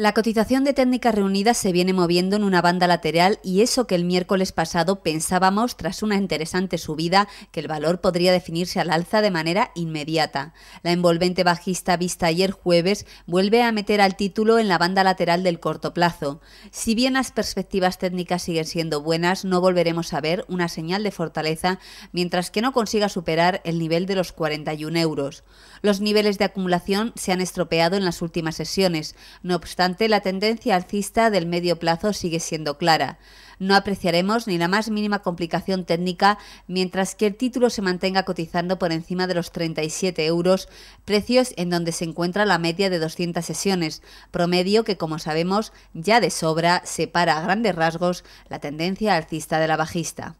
La cotización de técnicas reunidas se viene moviendo en una banda lateral y eso que el miércoles pasado pensábamos, tras una interesante subida, que el valor podría definirse al alza de manera inmediata. La envolvente bajista vista ayer jueves vuelve a meter al título en la banda lateral del corto plazo. Si bien las perspectivas técnicas siguen siendo buenas, no volveremos a ver una señal de fortaleza mientras que no consiga superar el nivel de los 41 euros. Los niveles de acumulación se han estropeado en las últimas sesiones, no obstante la tendencia alcista del medio plazo sigue siendo clara. No apreciaremos ni la más mínima complicación técnica mientras que el título se mantenga cotizando por encima de los 37 euros, precios en donde se encuentra la media de 200 sesiones, promedio que, como sabemos, ya de sobra separa a grandes rasgos la tendencia alcista de la bajista.